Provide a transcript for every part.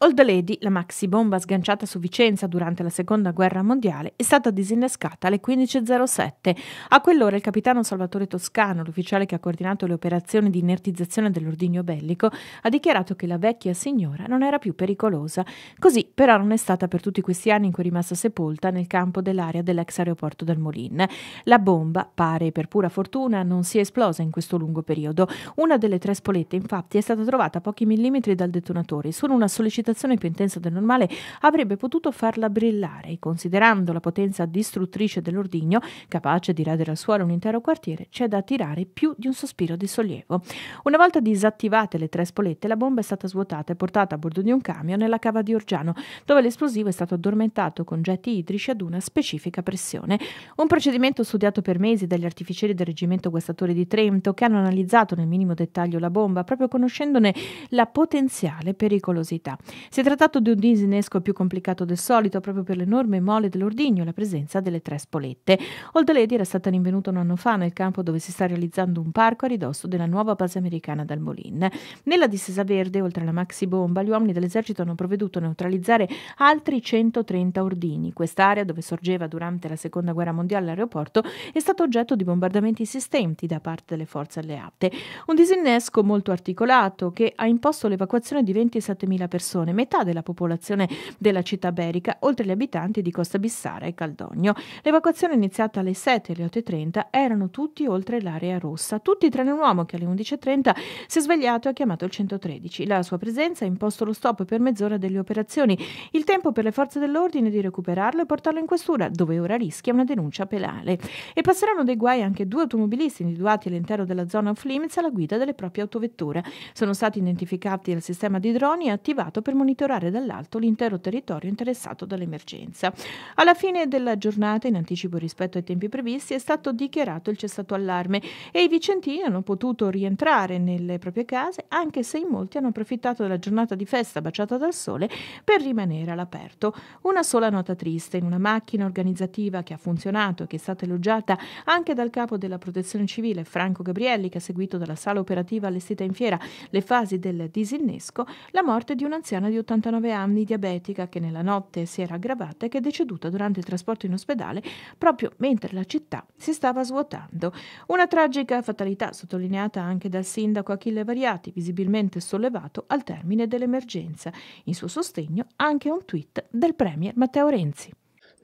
Old Lady, la maxi bomba sganciata su Vicenza durante la seconda guerra mondiale, è stata disinnescata alle 15.07. A quell'ora il capitano Salvatore Toscano, l'ufficiale che ha coordinato le operazioni di inertizzazione dell'ordigno bellico, ha dichiarato che la vecchia signora non era più pericolosa. Così però non è stata per tutti questi anni in cui è rimasta sepolta nel campo dell'area dell'ex aeroporto del Molin. La bomba, pare per pura fortuna, non si è esplosa in questo lungo periodo. Una delle tre spolette infatti è stata trovata a pochi millimetri dal detonatore, solo una sollecitazione agitazione più intensa del normale avrebbe potuto farla brillare e considerando la potenza distruttrice dell'ordigno, capace di radere al suolo un intero quartiere, c'è da tirare più di un sospiro di sollievo. Una volta disattivate le tre spolette, la bomba è stata svuotata e portata a bordo di un camion nella cava di Orgiano, dove l'esplosivo è stato addormentato con getti idrici ad una specifica pressione. Un procedimento studiato per mesi dagli artificieri del reggimento guastatore di Trento, che hanno analizzato nel minimo dettaglio la bomba, proprio conoscendone la potenziale pericolosità. Si è trattato di un disinnesco più complicato del solito proprio per l'enorme mole dell'ordigno e la presenza delle tre spolette. Old Lady era stata rinvenuta un anno fa nel campo dove si sta realizzando un parco a ridosso della nuova base americana dal Molin. Nella distesa verde, oltre alla maxi bomba, gli uomini dell'esercito hanno provveduto a neutralizzare altri 130 ordini. Quest'area dove sorgeva durante la seconda guerra mondiale l'aeroporto è stata oggetto di bombardamenti insistenti da parte delle forze alleate. Un disinnesco molto articolato che ha imposto l'evacuazione di 27.000 persone persone, metà della popolazione della città berica, oltre gli abitanti di Costa Bissara e Caldogno. L'evacuazione è iniziata alle 7 e alle 8.30 erano tutti oltre l'area rossa, tutti tranne un uomo che alle 11.30 si è svegliato e ha chiamato il 113. La sua presenza ha imposto lo stop per mezz'ora delle operazioni, il tempo per le forze dell'ordine di recuperarlo e portarlo in questura, dove ora rischia una denuncia penale. E passeranno dei guai anche due automobilisti individuati all'interno della zona off limits alla guida delle proprie autovetture. Sono stati identificati dal sistema di droni e attivato per monitorare dall'alto l'intero territorio interessato dall'emergenza. Alla fine della giornata, in anticipo rispetto ai tempi previsti, è stato dichiarato il cessato allarme e i vicentini hanno potuto rientrare nelle proprie case, anche se in molti hanno approfittato della giornata di festa baciata dal sole per rimanere all'aperto. Una sola nota triste, in una macchina organizzativa che ha funzionato e che è stata elogiata anche dal capo della protezione civile Franco Gabrielli, che ha seguito dalla sala operativa allestita in fiera le fasi del disinnesco, la morte di un'anziana anziana di 89 anni, diabetica, che nella notte si era aggravata e che è deceduta durante il trasporto in ospedale proprio mentre la città si stava svuotando. Una tragica fatalità sottolineata anche dal sindaco Achille Variati, visibilmente sollevato al termine dell'emergenza. In suo sostegno anche un tweet del premier Matteo Renzi.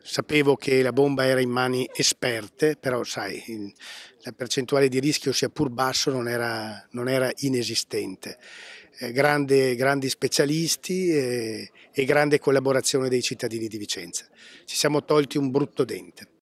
Sapevo che la bomba era in mani esperte, però sai, la percentuale di rischio sia pur basso non era, non era inesistente. Eh, grande, grandi specialisti e, eh, e grande collaborazione dei cittadini di Vicenza. Ci siamo tolti un brutto dente.